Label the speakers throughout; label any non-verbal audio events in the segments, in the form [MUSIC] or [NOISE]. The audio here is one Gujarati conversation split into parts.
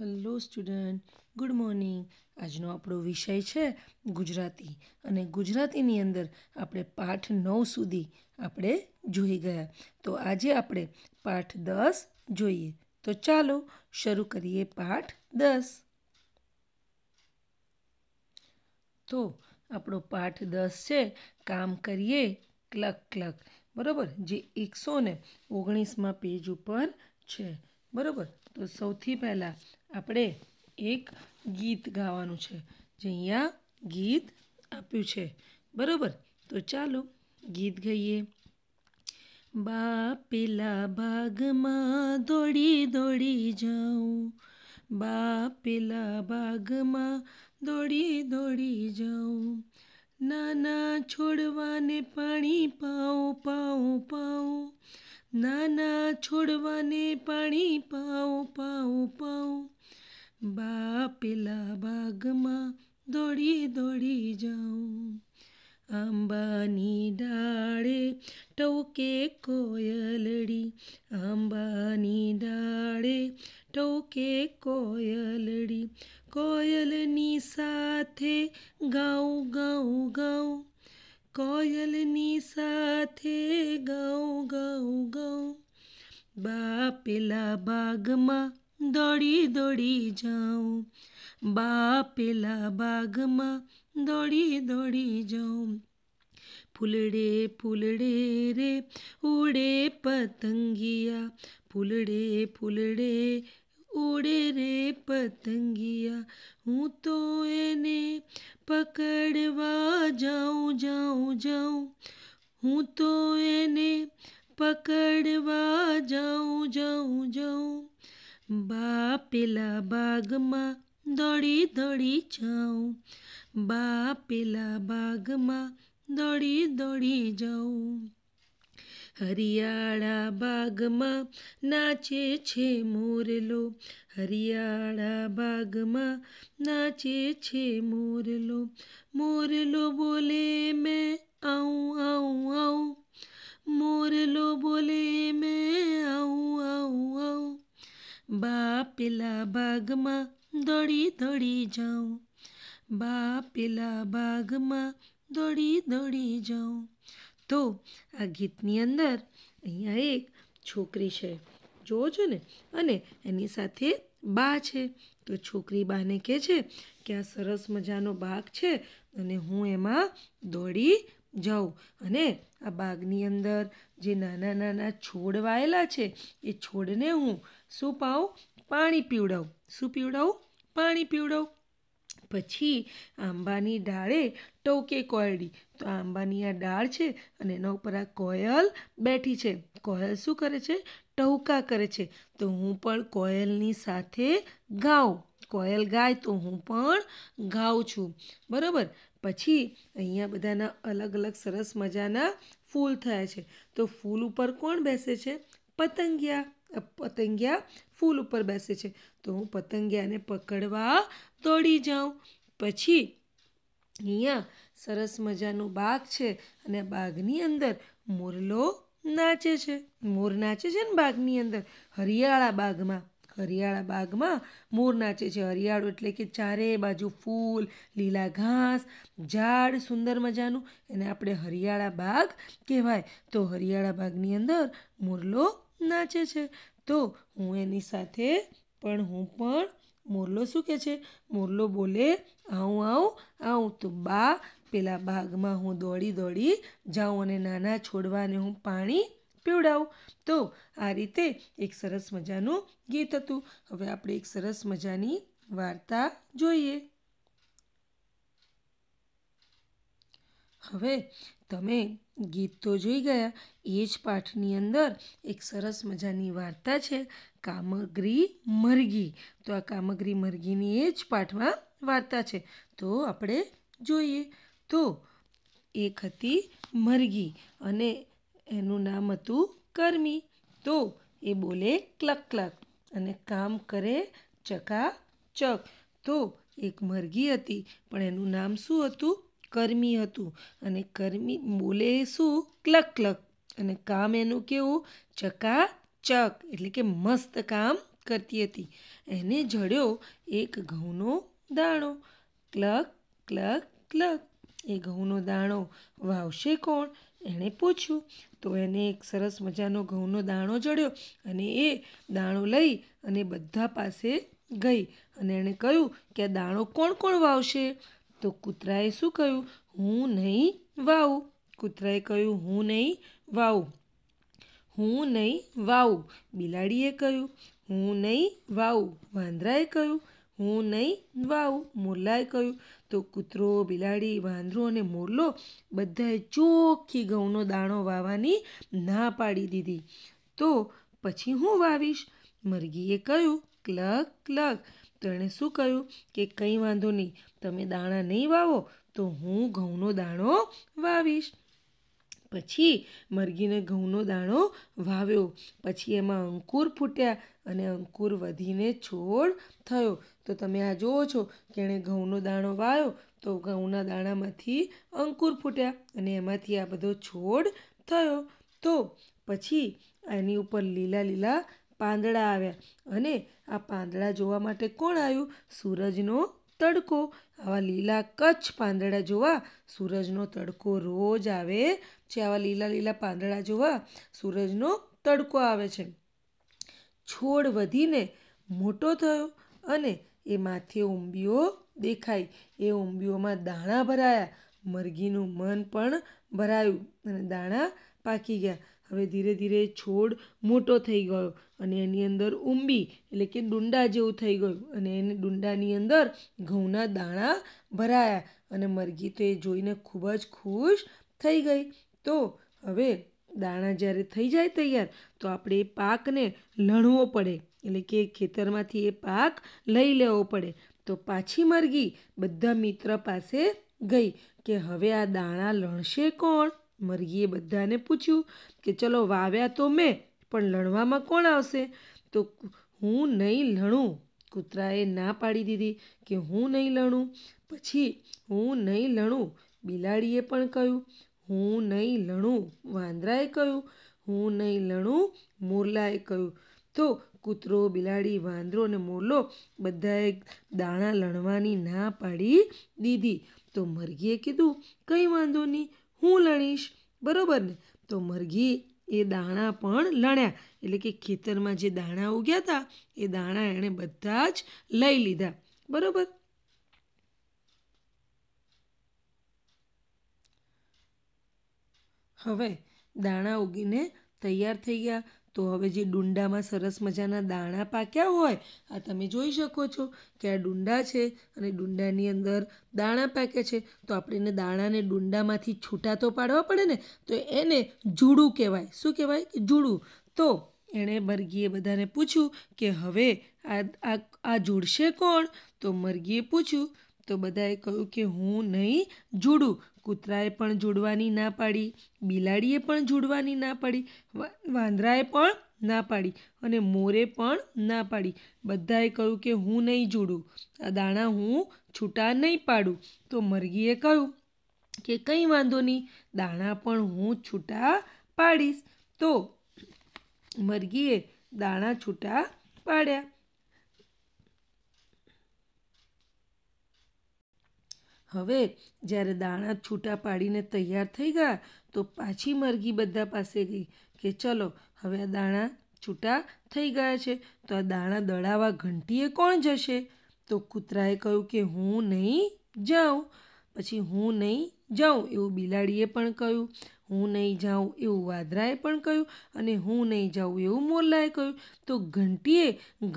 Speaker 1: હેલો સ્ટુડન્ટ ગુડ મોર્નિંગ આજનો આપણો વિષય છે ગુજરાતી અને ગુજરાતીની અંદર આપણે પાઠ નવ સુધી આપણે જોઈ ગયા તો આજે આપણે પાઠ દસ જોઈએ તો ચાલો શરૂ કરીએ પાઠ દસ તો આપણો પાઠ દસ છે કામ કરીએ ક્લક ક્લક બરાબર જે એકસો ને ઓગણીસમાં પેજ ઉપર છે બરાબર તો સૌથી પહેલાં આપણે એક ગીત ગાવાનું છે જે અહીંયા ગીત આપ્યું છે બરાબર તો ચાલો ગીત ગાઈએ બા પેલા ભાગમાં દોડી દોડી જાઉં બા પેલા ભાગમાં દોડી દોડી જાઉં નાના છોડવાને પાણી પાઉં પાઉં પાઉં નાના છોડવાને પાણી પાઓ પાઓ પાઓ બા પેલા બાગમાં દોડી દોડી જાઉં આંબાની ડાળે ટોકે કોયલડી આંબાની ડાળે ટોકે કોયલડી કોયલની સાથે ગાઉં ગાઉં ગાઉં કોયલની સાથે ગૌ ગૌ ગૌ બા પેલા બાગમાં દોડી દોડી જાઉં બા પેલા બાગમાં દોડી દોડી જાઉં फुलड़े फुलड़े रे उड़े पतंगिया फुलड़े फुलड़े ઉડે રે પતંગિયા હું તો એને પકડવા જાઉં જાઉં જાઉં હું તો એને પકડવા જાઉં જાઉં જાઉં બા પેલા બાગમાં દોડી દોડી જાઉં બા પેલા બાગમાં દોડી દોડી જાઉં હરિયાળા બાગમાં નાચે છે મોરલો હરિયાળા બાગમાં નાચે છે મોરલો મોરલો બોલે મેં આવું આવું આવું મોરલો બોલે મેં આવું આવું આવું બાપેલા બાગમાં દોડી દોડી જાઉં બાપેલા બાગમાં દોડી દોડી જાઉં તો આ ગીતની અંદર અહીંયા એક છોકરી છે જોવો છો ને અને એની સાથે બા છે તો છોકરી બાને કહે છે કે આ સરસ મજાનો બાગ છે અને હું એમાં દોડી જાઉં અને આ બાગની અંદર જે નાના નાના છોડ વાયેલા છે એ છોડને હું શું પાઉં પાણી પીવડાવું શું પીવડાવું પાણી પીવડાવું પછી આંબાની ડાળે ટવકે કોયડી તો આંબાની આ ડાળ છે અને એના ઉપર આ કોયલ બેઠી છે કોયલ શું કરે છે ટવકા કરે છે તો હું પણ કોયલની સાથે ગાઉં કોયલ ગાય તો હું પણ ગાઉં છું બરાબર પછી અહીંયા બધાના અલગ અલગ સરસ મજાના ફૂલ થયા છે તો ફૂલ ઉપર કોણ બેસે છે પતંગિયા પતંગિયા ફૂલ ઉપર બેસે છે તો હું પતંગિયાને પકડવા દોડી જાઉં પછી અહીંયા સરસ મજાનો બાગ છે અને બાગની અંદર મોરલો નાચે છે મોર નાચે છે ને બાગની અંદર હરિયાળા બાગમાં હરિયાળા બાગમાં મોર નાચે છે હરિયાળો એટલે કે ચારે બાજુ ફૂલ લીલા ઘાસ ઝાડ સુંદર મજાનું એને આપણે હરિયાળા બાગ કહેવાય તો હરિયાળા બાગની અંદર મોરલો નાચે છે તો હું એની સાથે પણ હું પણ મોરલો શું કહે છે મોરલો બોલે આવું આવું આવું તો બા પેલા બાગમાં હું દોડી દોડી જાઉં અને નાના છોડવાને હું પાણી પીવડાવું તો આ રીતે એક સરસ મજાનું ગીત હતું હવે આપણે એક સરસ મજાની વાર્તા જોઈએ હવે તમે ગીત તો જોઈ ગયા એ જ પાઠની અંદર એક સરસ મજાની વાર્તા છે કામગ્રી મરઘી તો આ કામગ્રી મરઘીની એ જ પાઠમાં વાર્તા છે તો આપણે જોઈએ તો એક હતી મરઘી અને એનું નામ હતું કર્મી તો એ બોલે ક્લક ક્લક અને કામ કરે ચકાચક તો એક મરઘી હતી પણ એનું નામ શું હતું કર્મી હતું અને કર્મી બોલે શું ક્લક ક્લક અને કામ એનું કેવું ચકા ચક એટલે કે મસ્ત કામ કરતી હતી એને જડ્યો એક ઘઉંનો દાણો ક્લક ક્લક ક્લક એ ઘઉંનો દાણો વાવશે કોણ એણે પૂછ્યું તો એને એક સરસ મજાનો ઘઉંનો દાણો જડ્યો અને એ દાણો લઈ અને બધા પાસે ગઈ અને એણે કહ્યું કે દાણો કોણ કોણ વાવશે તો કૂતરાએ શું કહ્યું હું નહીં વાવું કૂતરાએ કહ્યું હું નહીં વાવું હું નહીં વાવું બિલાડીએ કહ્યું હું નહીં વાવું વાંદરાએ કહ્યું હું નહીં વાવું મોરલાએ કહ્યું તો કૂતરો બિલાડી વાંદરો અને મોરલો બધાએ ચોખ્ખી ઘઉંનો દાણો વાવવાની ના પાડી દીધી તો પછી હું વાવીશ મરઘીએ કહ્યું ક્લક ક્લક તો એણે શું કહ્યું કે કંઈ વાંધો નહીં તમે દાણા નહીં વાવો તો હું ઘઉંનો દાણો વાવીશ પછી મરઘીને ઘઉંનો દાણો વાવ્યો પછી એમાં અંકુર ફૂટ્યા અને અંકુર વધીને છોડ થયો તો તમે આ જુઓ છો કે એણે ઘઉંનો દાણો વાવ્યો તો ઘઉંના દાણામાંથી અંકુર ફૂટ્યા અને એમાંથી આ બધો છોડ થયો તો પછી એની ઉપર લીલા લીલા પાંદડા આવ્યા અને આ પાંદડા જોવા માટે કોણ આવ્યું સૂરજનો તડકો આવા લીલા કચ્છ પાંદડા જોવા સૂરજનો તડકો રોજ આવે છે આવા લીલા લીલા પાંદડા જોવા સૂરજનો તડકો આવે છે છોડ વધીને મોટો થયો અને એ માથે ઊંબીઓ દેખાઈ એ ઊંબીઓમાં દાણા ભરાયા મરઘીનું મન પણ ભરાયું અને દાણા પાકી ગયા હવે ધીરે ધીરે છોડ મોટો થઈ ગયો અને એની અંદર ઉંબી એટલે કે ડુંડા જેવું થઈ ગયું અને એને ડુંડાની અંદર ઘઉંના દાણા ભરાયા અને મરઘી તો એ જોઈને ખૂબ જ ખુશ થઈ ગઈ તો હવે દાણા જ્યારે થઈ જાય તૈયાર તો આપણે એ પાકને લણવો પડે એટલે કે ખેતરમાંથી એ પાક લઈ લેવો પડે તો પાછી મરઘી બધા મિત્ર પાસે ગઈ કે હવે આ દાણા લણશે કોણ મરઘીએ બધાને પૂછ્યું કે ચલો વાવ્યા તો મેં પણ લણવામાં કોણ આવશે તો હું નહીં લણું કૂતરાએ ના પાડી દીધી કે હું નહીં લણું પછી હું નહીં લણું બિલાડીએ પણ કહ્યું હું નહીં લણું વાંદરાએ કહ્યું હું નહીં લણું મોરલાએ કહ્યું તો કૂતરો બિલાડી વાંદરો અને મોરલો બધાએ દાણા લણવાની ના પાડી દીધી તો મરઘીએ કીધું કંઈ વાંધો નહીં હું લણીશ બરાબર ને તો મરઘી એ દાણા પણ લણ્યા એટલે કે ખેતરમાં જે દાણા ઉગ્યા હતા એ દાણા એણે બધા જ લઈ લીધા બરાબર હવે દાણા ઉગીને તૈયાર થઈ ગયા તો હવે જે ડુંડામાં સરસ મજાના દાણા પાક્યા હોય આ તમે જોઈ શકો છો કે આ ડુંડા છે અને ડુંડાની અંદર દાણા પાકે છે તો આપણે એને દાણાને ડુંડામાંથી છૂટા તો પાડવા પડે ને તો એને જુડું કહેવાય શું કહેવાય કે જુડું તો એણે મરઘીએ બધાને પૂછ્યું કે હવે આ આ જોડશે કોણ તો મરઘીએ પૂછ્યું તો બધાએ કહ્યું કે હું નહીં જોડું કૂતરાએ પણ જોડવાની ના પાડી બિલાડીએ પણ જોડવાની ના પાડી વાંદરાએ પણ ના પાડી અને મોરે પણ ના પાડી બધાએ કહ્યું કે હું નહીં જોડું આ દાણા હું છૂટા નહીં પાડું તો મરઘીએ કહ્યું કે કંઈ વાંધો નહીં દાણા પણ હું છૂટા પાડીશ તો મરઘીએ દાણા છૂટા પાડ્યા હવે જ્યારે દાણા છૂટા પાડીને તૈયાર થઈ ગયા તો પાછી મરઘી બધા પાસે ગઈ કે ચલો હવે આ દાણા છૂટા થઈ ગયા છે તો આ દાણા દળાવા ઘંટીએ કોણ જશે તો કૂતરાએ કહ્યું કે હું નહીં જાઉં પછી હું નહીં જાઉં એવું બિલાડીએ પણ કહ્યું હું નહીં જાઉં એવું વાદરાએ પણ કહ્યું અને હું નહીં જાઉં એવું મોરલાએ કહ્યું તો ઘંટીએ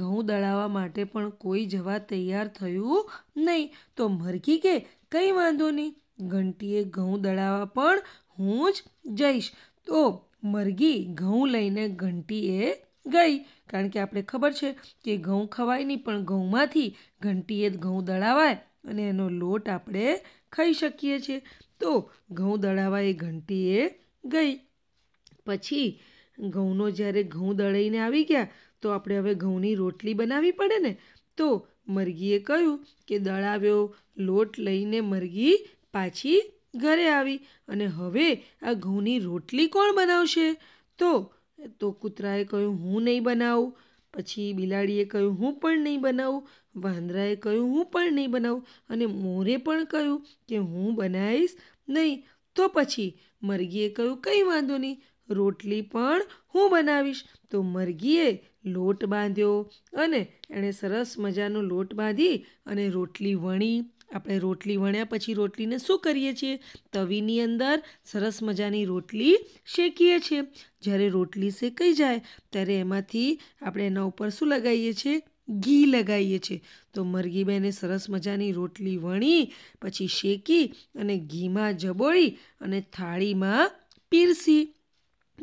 Speaker 1: ઘઉં દળાવવા માટે પણ કોઈ જવા તૈયાર થયું નહીં તો મરઘી કે કંઈ વાંધો નહીં ઘંટીએ ઘઉં દળાવવા પણ હું જ જઈશ તો મરઘી ઘઉં લઈને ઘંટીએ ગઈ કારણ કે આપણે ખબર છે કે ઘઉં ખવાય નહીં પણ ઘઉંમાંથી ઘંટીએ જ ઘઉં દળાવાય અને એનો લોટ આપણે ખાઈ શકીએ છીએ તો ઘઉં દળાવા એ ઘંટીએ ગઈ પછી ઘઉંનો જ્યારે ઘઉં દળાઈને આવી ગયા તો આપણે હવે ઘઉંની રોટલી બનાવવી પડે ને તો મરઘીએ કહ્યું કે દળાવ્યો લોટ લઈને મરઘી પાછી ઘરે આવી અને હવે આ ઘઉંની રોટલી કોણ બનાવશે તો તો કૂતરાએ કહ્યું હું નહીં બનાવું પછી બિલાડીએ કહ્યું હું પણ નહીં બનાવું વાંદરાએ કહ્યું હું પણ નહીં બનાવું અને મોરે પણ કહ્યું કે હું બનાવીશ નહીં તો પછી મરઘીએ કહ્યું કંઈ વાંધો નહીં રોટલી પણ હું બનાવીશ તો મરઘીએ લોટ બાંધ્યો અને એણે સરસ મજાનો લોટ બાંધી અને રોટલી વણી આપણે રોટલી વણ્યા પછી રોટલીને શું કરીએ છીએ તવીની અંદર સરસ મજાની રોટલી શેકીએ છીએ જ્યારે રોટલી શેકાઈ જાય ત્યારે એમાંથી આપણે એના ઉપર શું લગાવીએ છીએ ઘી લગાવીએ છીએ તો મરઘીબેને સરસ મજાની રોટલી વણી પછી શેકી અને ઘીમાં જબોળી અને થાળીમાં પીરસી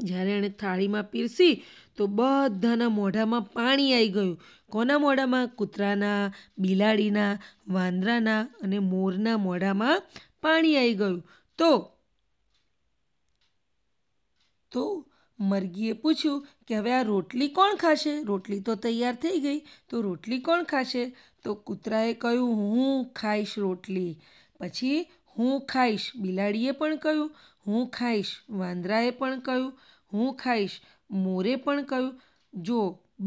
Speaker 1: જ્યારે એણે થાળીમાં પીરસી તો બધાના મોઢામાં પાણી આવી ગયું કોના મોઢામાં કૂતરાના બિલાડીના વાંદરાના અને મોરના મોઢામાં પાણી આવી ગયું તો તો મરઘીએ પૂછ્યું કે હવે આ રોટલી કોણ ખાશે રોટલી તો તૈયાર થઈ ગઈ તો રોટલી કોણ ખાશે તો કૂતરાએ કહ્યું હું ખાઈશ રોટલી પછી હું ખાઈશ બિલાડીએ પણ કહ્યું હું ખાઈશ વાંદરાએ પણ કહ્યું હું ખાઈશ મોરે પણ કહ્યું જો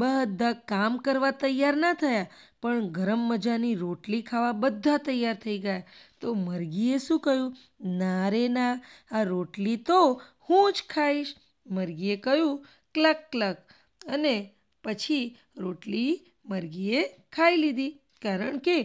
Speaker 1: બધા કામ કરવા તૈયાર ના થયા પણ ગરમ મજાની રોટલી ખાવા બધા તૈયાર થઈ ગયા તો મરઘીએ શું કહ્યું ના રે ના આ રોટલી તો હું જ ખાઈશ મરઘીએ કહ્યું ક્લક ક્લક અને પછી રોટલી મરઘીએ ખાઈ લીધી કારણ કે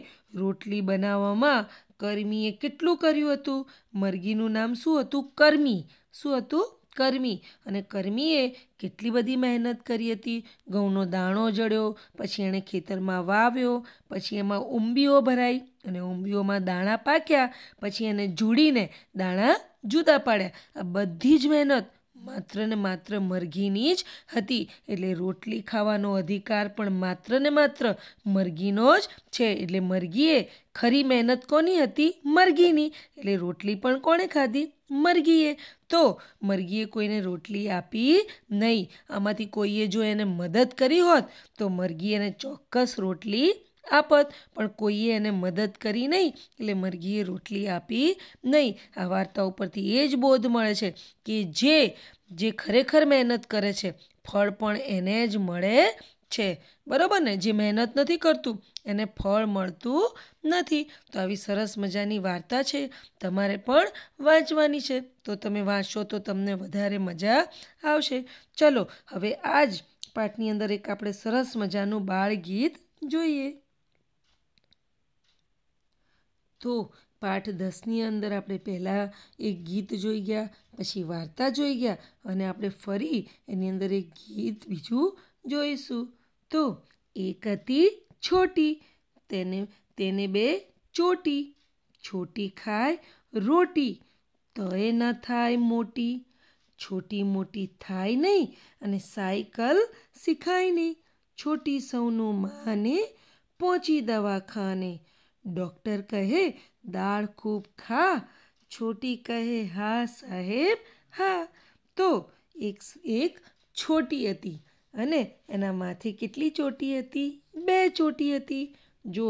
Speaker 1: રોટલી બનાવવામાં કરમીએ કેટલું કર્યું હતું મરઘીનું નામ શું હતું કરમી શું હતું કર્મી અને કર્મીએ કેટલી બધી મહેનત કરી હતી ઘઉંનો દાણો જડ્યો પછી એણે ખેતરમાં વાવ્યો પછી એમાં ઉંબીઓ ભરાઈ અને ઉંબીઓમાં દાણા પાક્યા પછી એને જોડીને દાણા જુદા પાડ્યા આ બધી જ મહેનત માત્ર ને માત્ર મરઘીની જ હતી એટલે રોટલી ખાવાનો અધિકાર પણ માત્ર ને માત્ર મરઘીનો જ છે એટલે મરઘીએ ખરી મહેનત કોની હતી મરઘીની એટલે રોટલી પણ કોણે ખાધી મરઘીએ તો મરઘીએ કોઈને રોટલી આપી નહીં આમાંથી કોઈએ જો એને મદદ કરી હોત તો મરઘી એને ચોક્કસ રોટલી આપત પણ કોઈએ એને મદદ કરી નહીં એટલે મરઘીએ રોટલી આપી નહીં આ વાર્તા ઉપરથી એ જ બોધ મળે છે કે જે જે ખરેખર મહેનત કરે છે ફળ પણ એને જ મળે છે બરાબર ને જે મહેનત નથી કરતું એને ફળ મળતું નથી તો આવી સરસ મજાની વાર્તા છે તમારે પણ વાંચવાની છે તો તમે વાંચશો તો તમને વધારે મજા આવશે ચલો હવે આ જ પાઠની અંદર એક આપણે સરસ મજાનું બાળગીત જોઈએ તો પાઠ દસની અંદર આપણે પહેલાં એક ગીત જોઈ ગયા પછી વાર્તા જોઈ ગયા અને આપણે ફરી એની અંદર એક ગીત બીજું જોઈશું તો એક હતી છોટી તેને તેને બે ચોટી છોટી ખાય રોટી તો એ ન થાય મોટી છોટી મોટી થાય નહીં અને સાયકલ શીખાય નહીં છોટી સૌનું માને પહોંચી દવાખાને ડૉક્ટર કહે દાળ ખૂબ ખા છોટી કહે હા સાહેબ હા તો એક એક છોટી હતી અને એનામાંથી કેટલી ચોટી હતી બે ચોટી હતી જો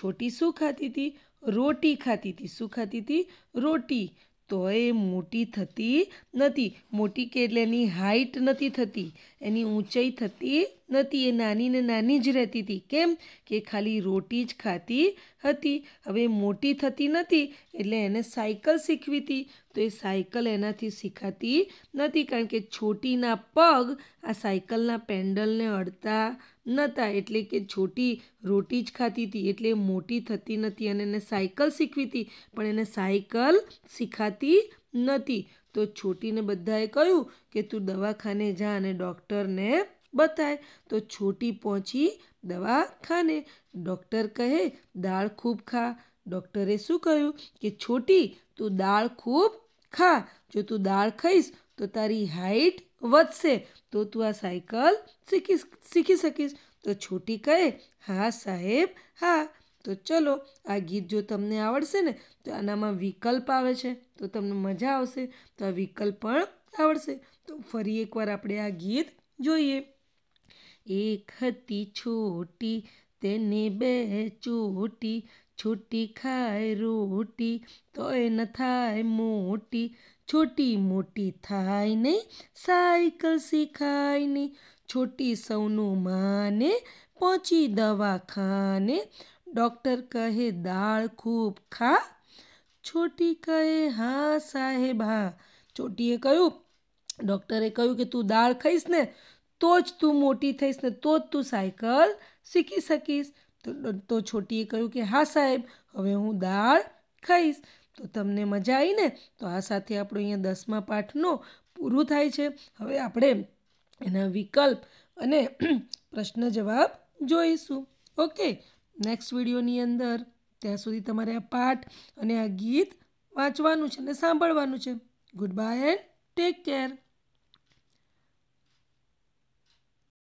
Speaker 1: છોટી શું ખાતી હતી રોટી ખાતી હતી શું ખાતી હતી રોટી તોય મોટી થતી નથી મોટી કે એટલે એની હાઈટ નથી થતી એની ઊંચાઈ થતી નથી એ નાની ને નાની જ રહેતી હતી કેમ કે ખાલી રોટી જ ખાતી હતી હવે મોટી થતી નથી એટલે એને સાયકલ શીખવી હતી તો એ સાયકલ એનાથી શીખાતી નથી કારણ કે છોટીના પગ આ સાયકલના પેન્ડલને અડતા નહોતા એટલે કે છોટી રોટી જ ખાતી હતી એટલે મોટી થતી નથી અને એને સાયકલ શીખવી હતી પણ એને સાયકલ શીખાતી નથી તો છોટીને બધાએ કહ્યું કે તું દવાખાને જા અને ડૉક્ટરને બતાય તો છોટી પહોંચી દવાખાને ડૉક્ટર કહે દાળ ખૂબ ખા ડૉક્ટરે શું કહ્યું કે છોટી તું દાળ ખૂબ ખા જો તું દાળ ખાઈશ તો તારી હાઈટ વધશે તો તું આ સાયકલ શીખી શીખી શકીશ તો છોટી કહે હા સાહેબ હા તો ચલો આ ગીત જો તમને આવડશે ને તો આનામાં વિકલ્પ આવે છે તો તમને મજા આવશે તો આ વિકલ્પ પણ આવડશે તો ફરી એકવાર આપણે આ ગીત જોઈએ એક હતી છોટી તેને બે ચોટી छोटी खाए रोटी तो न थाय मोटी छोटी मोटी थाय नहीं साइकिल सिखाय नहीं छोटी सौनु माने पहुँची दवाखाने डॉक्टर कहे दाल खूब खा छोटी कहे हाँ साहेब हाँ छोटीए कहू डॉक्टरे कहू कि तू दाल खाईस ने तो तू मोटी थीस ने तो तू साइकिल सीखी सकीस તો તો છોટીએ કહ્યું કે હા સાહેબ હવે હું દાળ ખાઈશ તો તમને મજા આવી ને તો આ સાથે આપણો અહીંયા દસમા પાઠનો પૂરું થાય છે હવે આપણે એના વિકલ્પ અને [CLEARS THROAT] પ્રશ્ન જવાબ જોઈશું ઓકે નેક્સ્ટ વિડીયોની અંદર ત્યાં સુધી તમારે આ પાઠ અને આ ગીત વાંચવાનું છે અને સાંભળવાનું છે good bye and take care